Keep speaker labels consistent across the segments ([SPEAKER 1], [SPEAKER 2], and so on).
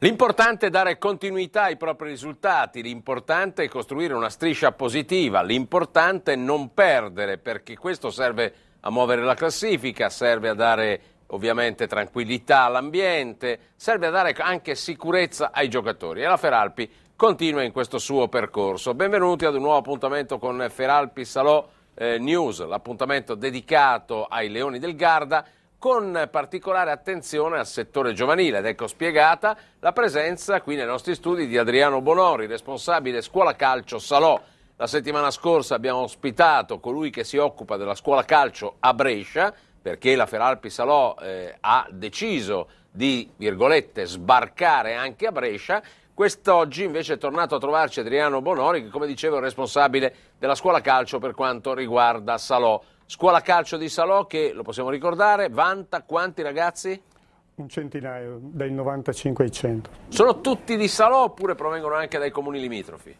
[SPEAKER 1] L'importante è dare continuità ai propri risultati, l'importante è costruire una striscia positiva, l'importante è non perdere perché questo serve a muovere la classifica, serve a dare ovviamente tranquillità all'ambiente, serve a dare anche sicurezza ai giocatori. E la Feralpi continua in questo suo percorso. Benvenuti ad un nuovo appuntamento con Feralpi Salò eh, News, l'appuntamento dedicato ai Leoni del Garda con particolare attenzione al settore giovanile ed ecco spiegata la presenza qui nei nostri studi di Adriano Bonori, responsabile scuola calcio Salò. La settimana scorsa abbiamo ospitato colui che si occupa della scuola calcio a Brescia, perché la Feralpi Salò eh, ha deciso di, virgolette, sbarcare anche a Brescia. Quest'oggi invece è tornato a trovarci Adriano Bonori, che come dicevo è responsabile della scuola calcio per quanto riguarda Salò. Scuola calcio di Salò che, lo possiamo ricordare, vanta quanti ragazzi?
[SPEAKER 2] Un centinaio, dai 95 ai 100.
[SPEAKER 1] Sono tutti di Salò oppure provengono anche dai comuni limitrofi?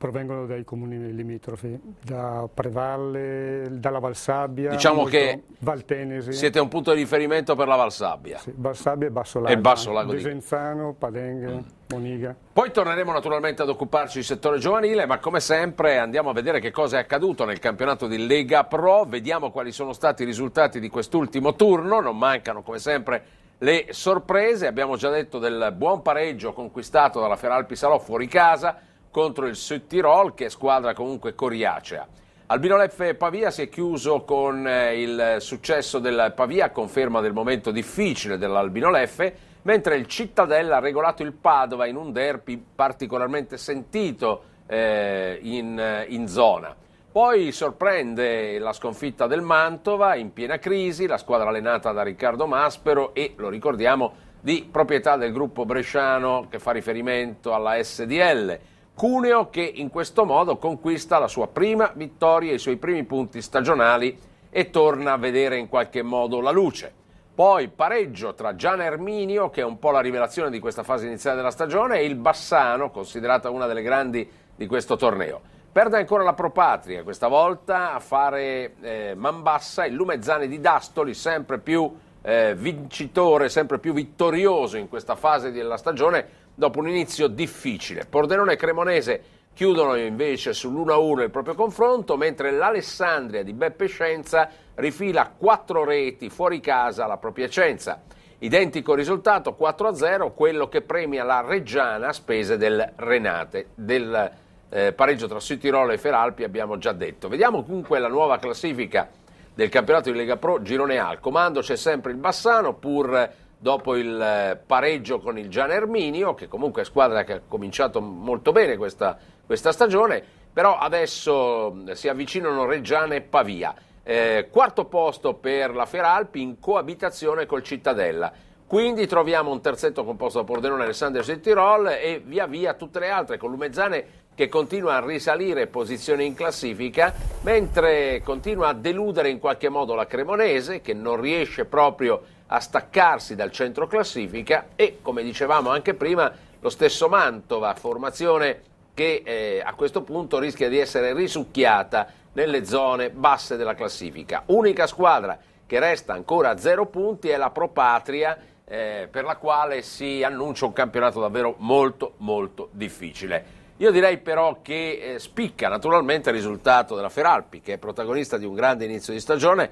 [SPEAKER 2] provengono dai comuni limitrofi, da Prevalle, dalla Valsabbia, diciamo che Valtenesi. Siete un
[SPEAKER 1] punto di riferimento per la Valsabbia. Sì,
[SPEAKER 2] Valsabbia e Basso Lago. E Basso Lago Desenzano, Palenghe, mm. Moniga.
[SPEAKER 1] Poi torneremo naturalmente ad occuparci del settore giovanile, ma come sempre andiamo a vedere che cosa è accaduto nel campionato di Lega Pro, vediamo quali sono stati i risultati di quest'ultimo turno, non mancano come sempre le sorprese, abbiamo già detto del buon pareggio conquistato dalla Feralpi Salò fuori casa contro il Sud Tirol che è squadra comunque coriacea. Albino F Pavia si è chiuso con eh, il successo del Pavia, conferma del momento difficile dell'Albino F, mentre il Cittadella ha regolato il Padova in un derby particolarmente sentito eh, in, eh, in zona. Poi sorprende la sconfitta del Mantova in piena crisi, la squadra allenata da Riccardo Maspero e, lo ricordiamo, di proprietà del gruppo bresciano che fa riferimento alla SDL. Cuneo che in questo modo conquista la sua prima vittoria, i suoi primi punti stagionali e torna a vedere in qualche modo la luce. Poi pareggio tra Gian Erminio, che è un po' la rivelazione di questa fase iniziale della stagione, e il Bassano, considerata una delle grandi di questo torneo. Perde ancora la Propatria, questa volta a fare eh, Mambassa, il Lumezzani di Dastoli, sempre più eh, vincitore, sempre più vittorioso in questa fase della stagione, dopo un inizio difficile. Pordenone e Cremonese chiudono invece sull'1-1 il proprio confronto, mentre l'Alessandria di Beppe Scienza rifila quattro reti fuori casa alla propria Scienza. Identico risultato 4-0, quello che premia la Reggiana a spese del Renate, del eh, pareggio tra Südtirol e Feralpi abbiamo già detto. Vediamo comunque la nuova classifica del campionato di Lega Pro Girone A. Al comando c'è sempre il Bassano pur dopo il eh, pareggio con il Gian Erminio, che comunque è squadra che ha cominciato molto bene questa, questa stagione, però adesso si avvicinano Reggiane e Pavia. Eh, quarto posto per la Feralpi in coabitazione col Cittadella. Quindi troviamo un terzetto composto da Pordenone, Alessandro e Tirol e via via tutte le altre con Lumezzane che continua a risalire posizione in classifica, mentre continua a deludere in qualche modo la Cremonese che non riesce proprio a a staccarsi dal centro classifica e, come dicevamo anche prima, lo stesso Mantova, formazione che eh, a questo punto rischia di essere risucchiata nelle zone basse della classifica. Unica squadra che resta ancora a zero punti è la Propatria, eh, per la quale si annuncia un campionato davvero molto molto difficile. Io direi però che eh, spicca naturalmente il risultato della Feralpi, che è protagonista di un grande inizio di stagione,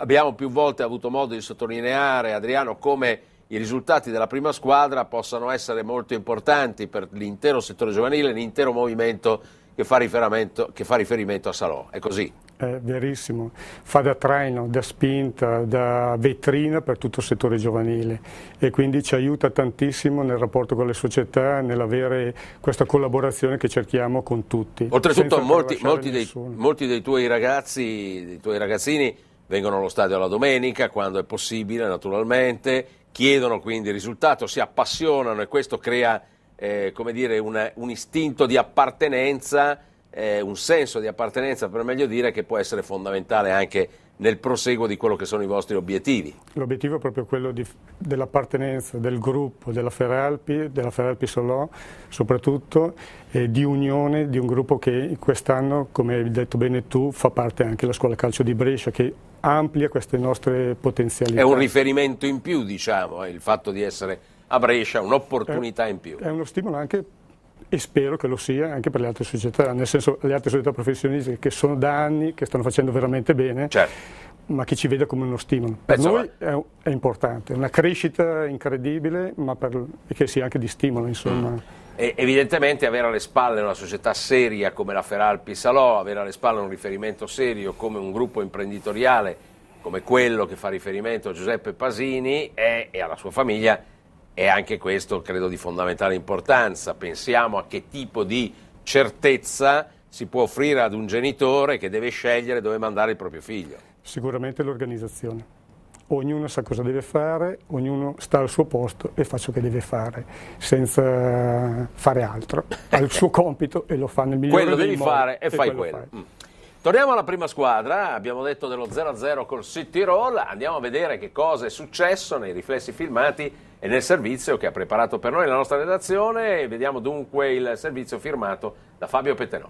[SPEAKER 1] Abbiamo più volte avuto modo di sottolineare, Adriano, come i risultati della prima squadra possano essere molto importanti per l'intero settore giovanile, l'intero movimento che fa riferimento, che fa riferimento a Salò. È così.
[SPEAKER 2] È verissimo, fa da traino, da spinta, da vetrina per tutto il settore giovanile e quindi ci aiuta tantissimo nel rapporto con le società, nell'avere questa collaborazione che cerchiamo con tutti. Oltretutto molti, molti,
[SPEAKER 1] dei, molti dei, tuoi ragazzi, dei tuoi ragazzini vengono allo stadio la domenica, quando è possibile naturalmente, chiedono quindi il risultato, si appassionano e questo crea eh, come dire, una, un istinto di appartenenza, eh, un senso di appartenenza per meglio dire che può essere fondamentale anche nel proseguo di quello che sono i vostri obiettivi.
[SPEAKER 2] L'obiettivo è proprio quello di, dell'appartenenza del gruppo, della Feralpi, della Feralpi Solò soprattutto, e di unione di un gruppo che quest'anno, come hai detto bene tu, fa parte anche della scuola calcio di Brescia che amplia queste nostre potenzialità. È un
[SPEAKER 1] riferimento in più, diciamo, eh, il fatto di essere a Brescia, un'opportunità in più.
[SPEAKER 2] È uno stimolo anche e spero che lo sia anche per le altre società, nel senso le altre società professionistiche che sono da anni, che stanno facendo veramente bene, certo. ma che ci veda come uno stimolo. Per noi è, è, importante, è una crescita incredibile, ma per, che sia anche di stimolo, insomma. Mm.
[SPEAKER 1] E evidentemente avere alle spalle una società seria come la Feralpi Salò, avere alle spalle un riferimento serio come un gruppo imprenditoriale come quello che fa riferimento a Giuseppe Pasini è, e alla sua famiglia è anche questo credo di fondamentale importanza. Pensiamo a che tipo di certezza si può offrire ad un genitore che deve scegliere dove mandare il proprio figlio.
[SPEAKER 2] Sicuramente l'organizzazione ognuno sa cosa deve fare, ognuno sta al suo posto e fa ciò che deve fare, senza fare altro. Ha il suo compito e lo fa nel migliore Quello devi modi, fare e, fai quello. quello.
[SPEAKER 1] Mm. Torniamo alla prima squadra, abbiamo detto dello 0-0 col City Roll, andiamo a vedere che cosa è successo nei riflessi filmati e nel servizio che ha preparato per noi la nostra redazione. Vediamo dunque il servizio firmato da Fabio Petenò.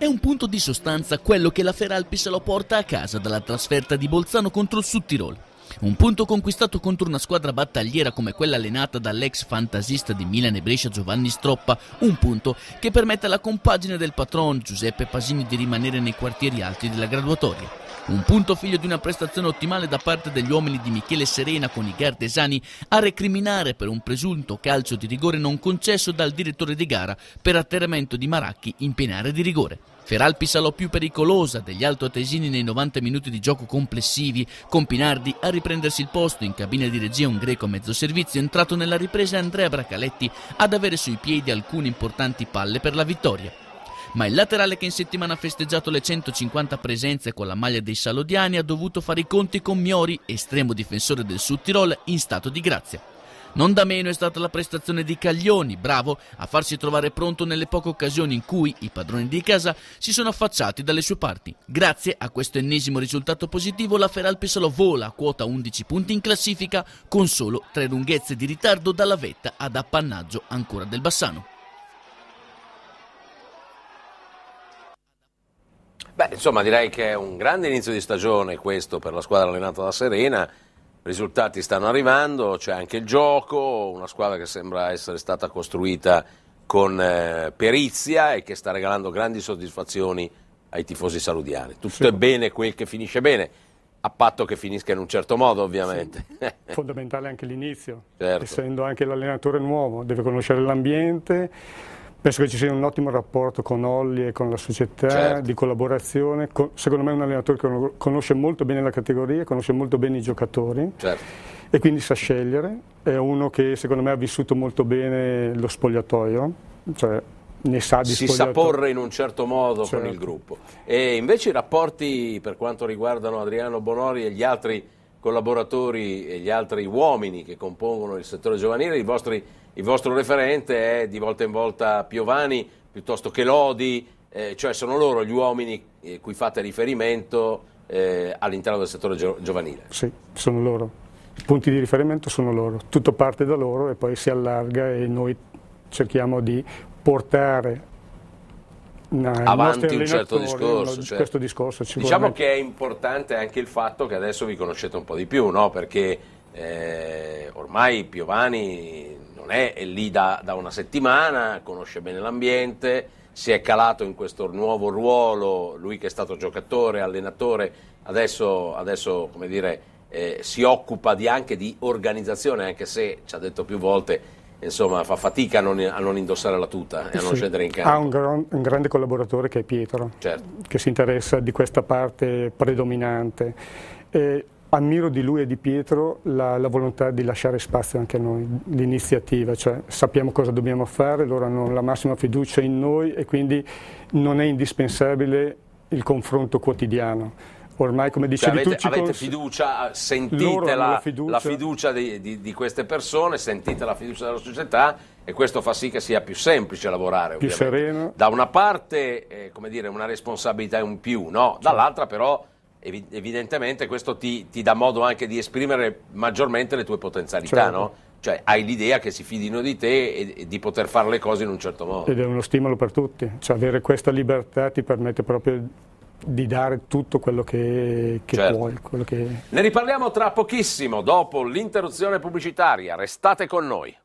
[SPEAKER 3] È un punto di sostanza quello che la Feralpi se lo porta a casa dalla trasferta di Bolzano contro il Sud Tirol. Un punto conquistato contro una squadra battagliera come quella allenata dall'ex fantasista di Milan e Brescia Giovanni Stroppa, un punto che permette alla compagine del patron Giuseppe Pasini di rimanere nei quartieri alti della graduatoria. Un punto figlio di una prestazione ottimale da parte degli uomini di Michele Serena con i gardesani a recriminare per un presunto calcio di rigore non concesso dal direttore di gara per atterramento di Maracchi in penale di rigore. Feralpi salò più pericolosa degli altoatesini nei 90 minuti di gioco complessivi, con Pinardi a riprendersi il posto in cabina di regia un greco a mezzo servizio entrato nella ripresa Andrea Bracaletti ad avere sui piedi alcune importanti palle per la vittoria ma il laterale che in settimana ha festeggiato le 150 presenze con la maglia dei salodiani ha dovuto fare i conti con Miori, estremo difensore del Sud Tirol in stato di grazia. Non da meno è stata la prestazione di Caglioni, bravo a farsi trovare pronto nelle poche occasioni in cui i padroni di casa si sono affacciati dalle sue parti. Grazie a questo ennesimo risultato positivo la Feralpesalo vola a quota 11 punti in classifica con solo tre lunghezze di ritardo dalla vetta ad appannaggio ancora del Bassano.
[SPEAKER 1] Beh, insomma, direi che è un grande inizio di stagione questo per la squadra allenata da Serena risultati stanno arrivando, c'è anche il gioco, una squadra che sembra essere stata costruita con eh, perizia e che sta regalando grandi soddisfazioni ai tifosi saludiani. Tutto sì. è bene quel che finisce bene, a patto che finisca in un certo modo ovviamente. Sì.
[SPEAKER 2] Fondamentale anche l'inizio, certo. essendo anche l'allenatore nuovo, deve conoscere l'ambiente Penso che ci sia un ottimo rapporto con Olli e con la società certo. di collaborazione. Con, secondo me è un allenatore che conosce molto bene la categoria, conosce molto bene i giocatori certo. e quindi sa scegliere. È uno che secondo me ha vissuto molto bene lo spogliatoio, cioè ne sa di Si sa porre
[SPEAKER 1] in un certo modo certo. con il certo. gruppo. E invece i rapporti per quanto riguardano Adriano Bonori e gli altri collaboratori e gli altri uomini che compongono il settore giovanile, il, vostri, il vostro referente è di volta in volta Piovani piuttosto che Lodi, eh, cioè sono loro gli uomini eh, cui fate riferimento eh, all'interno del settore gio- giovanile.
[SPEAKER 2] Sì, sono loro. I punti di riferimento sono loro, tutto parte da loro e poi si allarga e noi cerchiamo di portare No, avanti un certo discorso. Cioè, questo discorso diciamo
[SPEAKER 1] che è importante anche il fatto che adesso vi conoscete un po' di più, no? perché eh, ormai Piovani non è, è lì da, da, una settimana, conosce bene l'ambiente, si è calato in questo nuovo ruolo, lui che è stato giocatore, allenatore, adesso, adesso come dire, eh, si occupa di, anche di organizzazione, anche se ci ha detto più volte insomma, fa fatica a non, a non, indossare la tuta e a non sì, scendere in campo. Ha un,
[SPEAKER 2] gran, un, grande collaboratore che è Pietro, certo. che si interessa di questa parte predominante. E ammiro di lui e di Pietro la, la, volontà di lasciare spazio anche a noi, l'iniziativa, cioè sappiamo cosa dobbiamo fare, loro hanno la massima fiducia in noi e quindi non è indispensabile il confronto quotidiano ormai come dicevi cioè, avete, tu... Avete
[SPEAKER 1] fiducia, eh, sentite la, fiducia. la, fiducia. Di, di, di, queste persone, sentite la fiducia della società e questo fa sì che sia più semplice lavorare. Più ovviamente. sereno. Da una parte, eh, come dire, una responsabilità in più, no? Dall'altra però evidentemente questo ti, ti, dà modo anche di esprimere maggiormente le tue potenzialità, certo. no? Cioè hai l'idea che si fidino di te e, e, di poter fare le cose in un certo modo. Ed è
[SPEAKER 2] uno stimolo per tutti, cioè avere questa libertà ti permette proprio di dare tutto quello che, che certo. puoi. Quello che...
[SPEAKER 1] Ne riparliamo tra pochissimo, dopo l'interruzione pubblicitaria. Restate con noi.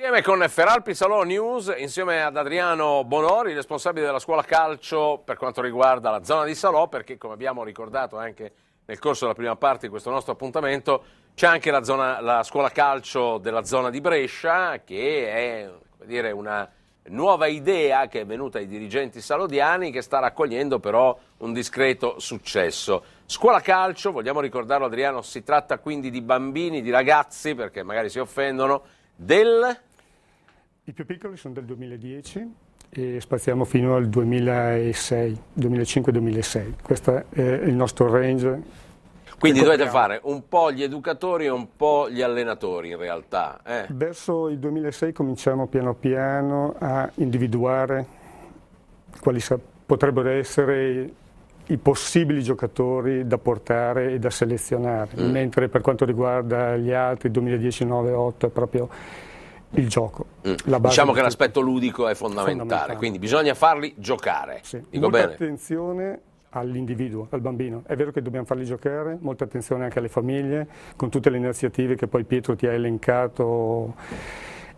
[SPEAKER 1] Insieme con Feralpi Salò News, insieme ad Adriano Bonori, responsabile della scuola calcio per quanto riguarda la zona di Salò, perché come abbiamo ricordato anche nel corso della prima parte di questo nostro appuntamento, c'è anche la, zona, la, scuola calcio della zona di Brescia, che è dire, una nuova idea che è venuta ai dirigenti salodiani, che sta raccogliendo però un discreto successo. Scuola calcio, vogliamo ricordarlo Adriano, si tratta quindi di bambini, di ragazzi, perché magari si offendono, del...
[SPEAKER 2] I più piccoli sono del 2010 e spaziamo fino al 2006, 2005-2006. Questo è il nostro range
[SPEAKER 1] quindi dovete ecco, fare un po' gli educatori e un po' gli allenatori in realtà. Eh?
[SPEAKER 2] Verso il 2006 cominciamo piano piano a individuare quali potrebbero essere i possibili giocatori da portare e da selezionare, mm. mentre per quanto riguarda gli altri 2019-8 è proprio il gioco.
[SPEAKER 1] Mm. diciamo che l'aspetto ludico è fondamentale, fondamentale, quindi bisogna farli giocare. Sì. Dico Molta bene.
[SPEAKER 2] attenzione all'individuo, al bambino. È vero che dobbiamo farli giocare, molta attenzione anche alle famiglie, con tutte le iniziative che poi Pietro ti ha elencato,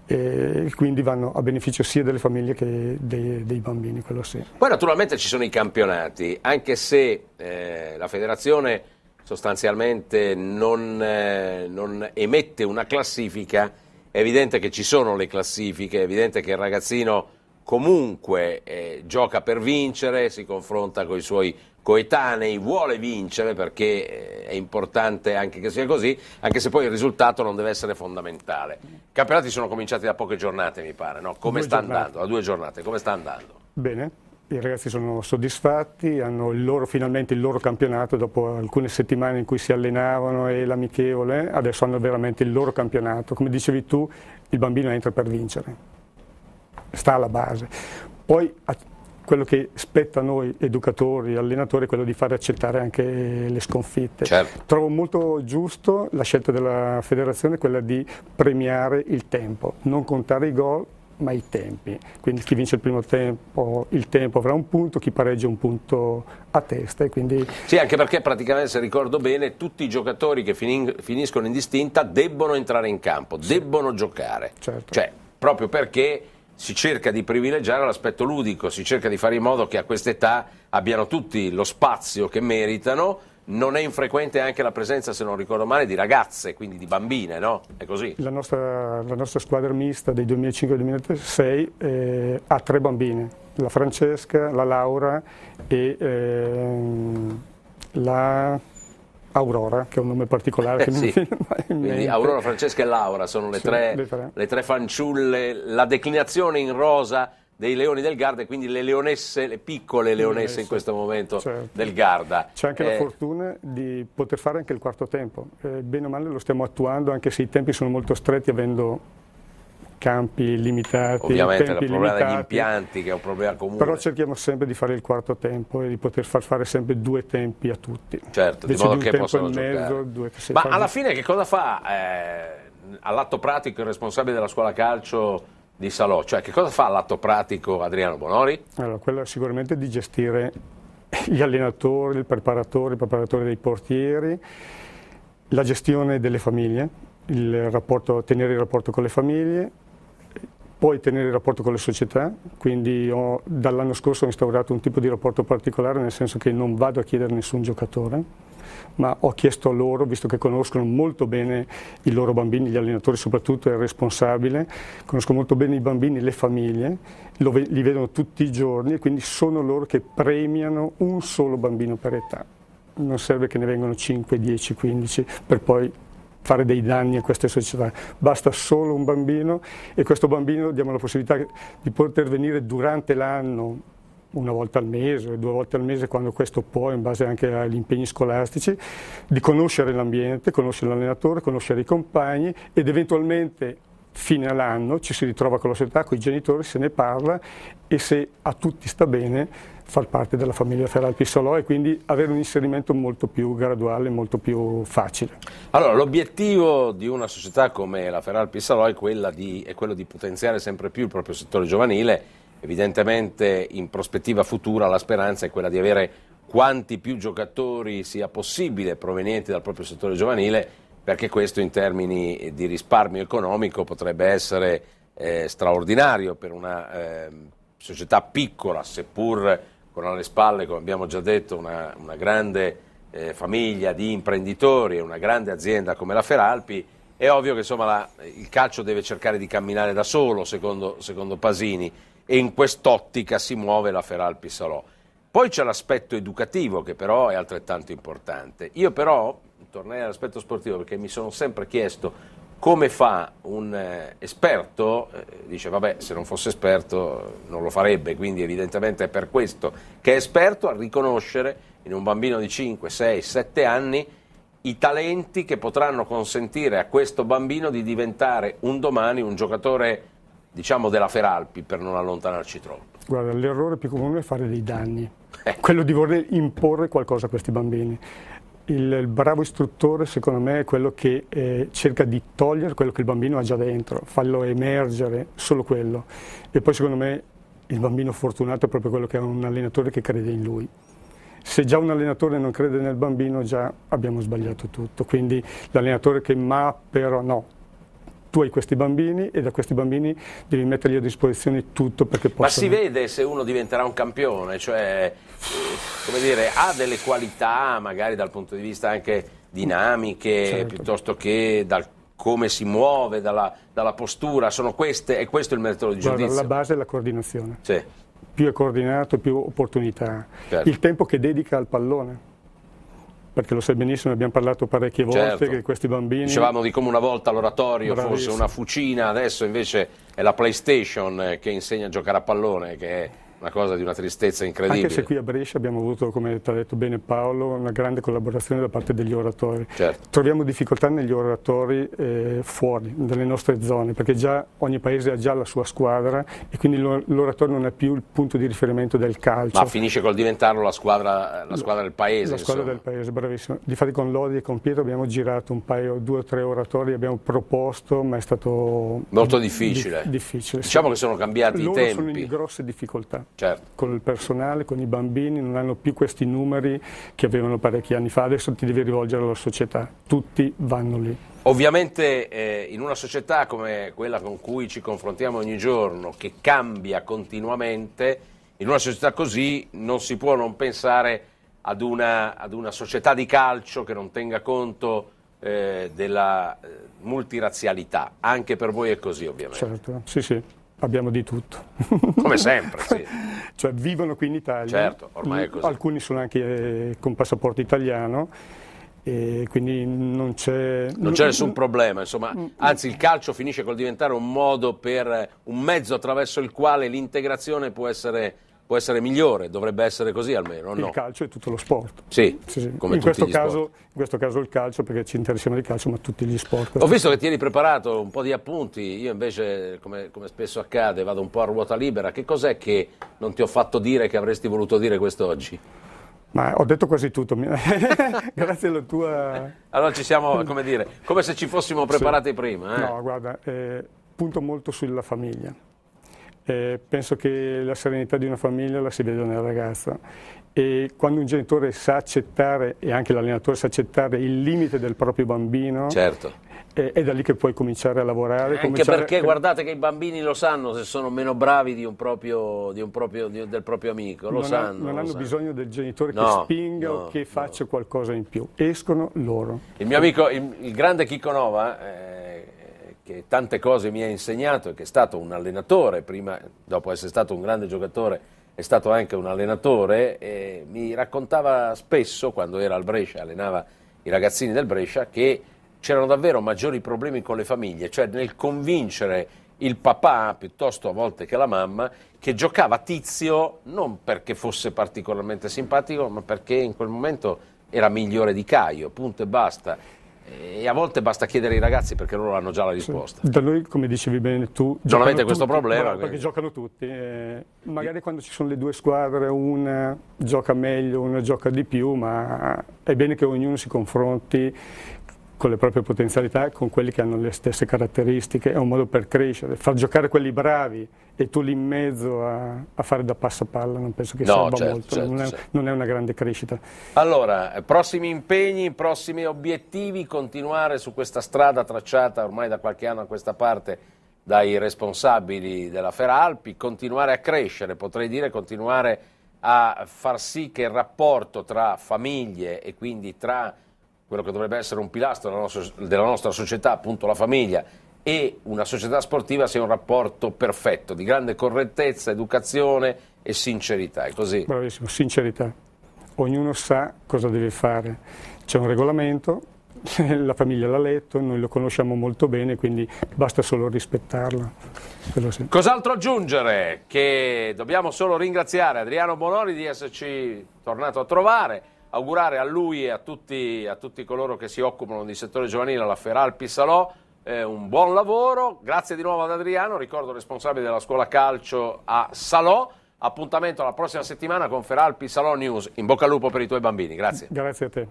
[SPEAKER 2] e quindi vanno a beneficio sia delle famiglie che dei, dei bambini, quello sì.
[SPEAKER 1] Poi naturalmente ci sono i campionati, anche se eh, la federazione sostanzialmente non, eh, non emette una classifica, è evidente che ci sono le classifiche, è evidente che il ragazzino comunque eh, gioca per vincere, si confronta con i suoi coetanei, vuole vincere perché eh, è importante anche che sia così, anche se poi il risultato non deve essere fondamentale. I campionati sono cominciati da poche giornate, mi pare, no? Come due sta giornate. andando? Da due giornate, come sta andando?
[SPEAKER 2] Bene, i ragazzi sono soddisfatti, hanno il loro, finalmente il loro campionato dopo alcune settimane in cui si allenavano e l'amichevole, adesso hanno veramente il loro campionato. Come dicevi tu, il bambino entra per vincere sta alla base. Poi quello che spetta a noi educatori, allenatori, è quello di far accettare anche le sconfitte. Certo. Trovo molto giusto la scelta della federazione, quella di premiare il tempo, non contare i gol ma i tempi. Quindi chi vince il primo tempo, il tempo avrà un punto, chi pareggia un punto a testa. Quindi...
[SPEAKER 1] Sì, anche perché praticamente, se ricordo bene, tutti i giocatori che finiscono in distinta debbono entrare in campo, sì. debbono giocare. Certo. Cioè, proprio perché si cerca di privilegiare l'aspetto ludico, si cerca di fare in modo che a quest'età abbiano tutti lo spazio che meritano. Non è infrequente anche la presenza, se non ricordo male, di ragazze, quindi di bambine, no? È così? La
[SPEAKER 2] nostra, la nostra squadra mista dei 2005-2006 eh, ha tre bambine, la Francesca, la Laura e eh, la Aurora, che è un nome particolare. Eh, sì. Quindi Aurora, Francesca
[SPEAKER 1] e Laura sono le, sì, tre, le, tre. le, tre, fanciulle, la declinazione in rosa dei leoni del Garda e quindi le leonesse, le piccole leonesse sì, in questo momento certo. del Garda. C'è anche eh. la
[SPEAKER 2] fortuna di poter fare anche il quarto tempo, eh, bene o male lo stiamo attuando anche se i tempi sono molto stretti avendo campi limitati. Ovviamente il problema limitati, degli
[SPEAKER 1] impianti che è un problema comune. Però
[SPEAKER 2] cerchiamo sempre di fare il quarto tempo e di poter far fare sempre due tempi a tutti. Certo, Invece di modo che possano mezzo, due, Ma alla
[SPEAKER 1] fine che cosa fa eh, all'atto pratico il responsabile della scuola calcio di Salò? Cioè che cosa fa all'atto pratico Adriano Bonori?
[SPEAKER 2] Allora, quello sicuramente di gestire gli allenatori, il preparatore, il preparatore dei portieri, la gestione delle famiglie, il rapporto, tenere il rapporto con le famiglie, poi tenere il rapporto con le società, quindi dall'anno scorso ho instaurato un tipo di rapporto particolare nel senso che non vado a chiedere a nessun giocatore, ma ho chiesto a loro, visto che conoscono molto bene i loro bambini, gli allenatori soprattutto è il responsabile, conoscono molto bene i bambini, le famiglie, li vedono tutti i giorni e quindi sono loro che premiano un solo bambino per età. Non serve che ne vengano 5, 10, 15 per poi fare dei danni a queste società, basta solo un bambino e questo bambino diamo la possibilità di poter venire durante l'anno una volta al mese, due volte al mese, quando questo può, in base anche agli impegni scolastici, di conoscere l'ambiente, conoscere l'allenatore, conoscere i compagni ed eventualmente fine all'anno ci si ritrova con la società, con i genitori, se ne parla e se a tutti sta bene far parte della famiglia Feralpisolò e quindi avere un inserimento molto più graduale, molto più facile.
[SPEAKER 1] Allora, l'obiettivo di una società come la Feralpisolò è, è, quello di potenziare sempre più il proprio settore giovanile, evidentemente in prospettiva futura la speranza è quella di avere quanti più giocatori sia possibile provenienti dal proprio settore giovanile, perché questo in termini di risparmio economico potrebbe essere eh, straordinario per una eh, società piccola, seppur con alle spalle, come abbiamo già detto, una, una grande eh, famiglia di imprenditori e una grande azienda come la Feralpi, è ovvio che insomma, la, il calcio deve cercare di camminare da solo, secondo, secondo Pasini, e in quest'ottica si muove la Feralpi Salò. Poi c'è l'aspetto educativo che però è altrettanto importante. Io però, tornai all'aspetto sportivo perché mi sono sempre chiesto come fa un eh, esperto, eh, dice vabbè se non fosse esperto non lo farebbe, quindi evidentemente è per questo che è esperto a riconoscere in un bambino di 5, 6, 7 anni i talenti che potranno consentire a questo bambino di diventare un domani un giocatore diciamo della Feralpi per non allontanarci troppo.
[SPEAKER 2] Guarda, l'errore più comune è fare dei danni, eh. quello di voler imporre qualcosa a questi bambini il, il, bravo istruttore secondo me è quello che eh, cerca di togliere quello che il bambino ha già dentro, farlo emergere, solo quello. E poi secondo me il bambino fortunato è proprio quello che ha un allenatore che crede in lui. Se già un allenatore non crede nel bambino già abbiamo sbagliato tutto, quindi l'allenatore che ma però no, tu hai questi bambini e da questi bambini devi mettergli a disposizione tutto perché possono... Ma si
[SPEAKER 1] vede se uno diventerà un campione, cioè eh, come dire, ha delle qualità magari dal punto di vista anche dinamiche certo. piuttosto che dal come si muove, dalla, dalla postura, sono queste, è questo il metodo di giudizio? la base
[SPEAKER 2] è la coordinazione. Sì. Più è coordinato, più opportunità. Certo. Il tempo che dedica al pallone perché lo sai benissimo, abbiamo parlato parecchie volte certo. che questi bambini... Dicevamo
[SPEAKER 1] di come una volta l'oratorio Bravissimo. fosse una fucina, adesso invece è la PlayStation eh, che insegna a giocare a pallone, che è una cosa di una tristezza incredibile. Anche se qui a
[SPEAKER 2] Brescia abbiamo avuto, come ti ha detto bene Paolo, una grande collaborazione da parte degli oratori. Certo. Troviamo difficoltà negli oratori eh, fuori, dalle nostre zone, perché già ogni paese ha già la sua squadra e quindi l'oratorio non è più il punto di riferimento del calcio. Ma
[SPEAKER 1] finisce col diventarlo la squadra, la squadra del paese. La squadra del paese, bravissimo.
[SPEAKER 2] Difatti con Lodi e con Pietro abbiamo girato un paio, due o tre oratori, abbiamo proposto, ma è stato... Molto difficile. Di difficile diciamo sì. che sono cambiati Loro i tempi. Loro sono in grosse difficoltà certo. con il personale, con i bambini, non hanno più questi numeri che avevano parecchi anni fa, adesso ti devi rivolgere alla società, tutti vanno lì.
[SPEAKER 1] Ovviamente eh, in una società come quella con cui ci confrontiamo ogni giorno, che cambia continuamente, in una società così non si può non pensare ad una, ad una società di calcio che non tenga conto eh, della eh, multirazzialità. Anche per voi è così ovviamente.
[SPEAKER 2] Certo, sì sì. Abbiamo di tutto. Come
[SPEAKER 1] sempre, sì.
[SPEAKER 2] cioè vivono qui in Italia. Certo, ormai è così. Alcuni sono anche eh, con passaporto italiano e quindi non c'è... Non c'è nessun
[SPEAKER 1] problema, insomma, mm. anzi il calcio finisce col diventare un modo per, un mezzo attraverso il quale l'integrazione può essere può essere migliore, dovrebbe essere così almeno. No? Il
[SPEAKER 2] calcio è tutto lo sport. Sì, sì, sì. come in questo, caso, in questo caso il calcio, perché ci interessiamo di calcio, ma tutti gli sport. Ho
[SPEAKER 1] visto che tieni preparato un po' di appunti, io invece, come, come spesso accade, vado un po' a ruota libera. Che cos'è che non ti ho fatto dire che avresti voluto dire quest'oggi?
[SPEAKER 2] Ma ho detto quasi tutto, grazie
[SPEAKER 1] alla tua... Allora ci siamo, come dire, come se ci fossimo preparati sì. prima. Eh? No,
[SPEAKER 2] guarda, eh, punto molto sulla famiglia eh, penso che la serenità di una famiglia la si veda nella ragazza e quando un genitore sa accettare e anche l'allenatore sa accettare il limite del proprio bambino certo. eh, è da lì che puoi cominciare a lavorare. Anche cominciare... perché eh, guardate
[SPEAKER 1] che i bambini lo sanno se sono meno bravi di un proprio, di un proprio, di, del proprio amico, lo non sanno. Ha, non lo hanno sanno. bisogno
[SPEAKER 2] del genitore no, che spinga no, o che faccia no. qualcosa in più, escono loro. Il mio amico,
[SPEAKER 1] il, il grande Chicco Nova... Eh, che tante cose mi ha insegnato e che è stato un allenatore, prima, dopo essere stato un grande giocatore, è stato anche un allenatore, mi raccontava spesso, quando era al Brescia, allenava i ragazzini del Brescia, che c'erano davvero maggiori problemi con le famiglie, cioè nel convincere il papà piuttosto a volte che la mamma che giocava tizio non perché fosse particolarmente simpatico ma perché in quel momento era migliore di Caio, punto e basta. E a volte basta chiedere ai ragazzi perché loro hanno già la risposta. Da
[SPEAKER 2] noi, come dicevi bene tu, non avete questo tutti, problema. Perché
[SPEAKER 1] giocano tutti. Eh, magari e... quando ci
[SPEAKER 2] sono le due squadre, una gioca meglio, una gioca di più, ma è bene che ognuno si confronti con le proprie potenzialità, con quelli che hanno le stesse caratteristiche, è un modo per crescere, far giocare quelli bravi e tu lì in mezzo a, a fare da passapalla non penso che no, serva certo, molto, certo, non, è, certo. non, è, una grande crescita.
[SPEAKER 1] Allora, eh, prossimi impegni, prossimi obiettivi, continuare su questa strada tracciata ormai da qualche anno a questa parte dai responsabili della Feralpi, continuare a crescere, potrei dire continuare a far sì che il rapporto tra famiglie e quindi tra quello che dovrebbe essere un pilastro della nostra, della nostra società, appunto la famiglia, e una società sportiva sia un rapporto perfetto, di grande correttezza, educazione e sincerità. È così?
[SPEAKER 2] Bravissimo, sincerità. Ognuno sa cosa deve fare. C'è un regolamento, la famiglia l'ha letto, noi lo conosciamo molto bene, quindi basta solo rispettarlo. Sì.
[SPEAKER 1] Cos'altro aggiungere? Che dobbiamo solo ringraziare Adriano Bonori di esserci tornato a trovare augurare a lui e a tutti, a tutti coloro che si occupano di settore giovanile alla Feralpi Salò, eh, un buon lavoro. Grazie di nuovo ad Adriano, ricordo responsabile della scuola calcio a Salò. Appuntamento la prossima settimana con Feralpi Salò News. In bocca al lupo per i tuoi bambini. Grazie.
[SPEAKER 2] Grazie a te.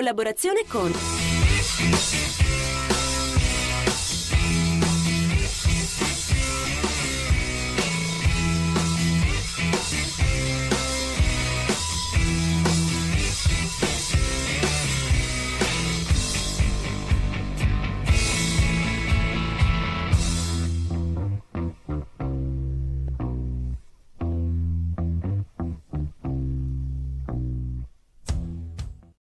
[SPEAKER 2] collaborazione con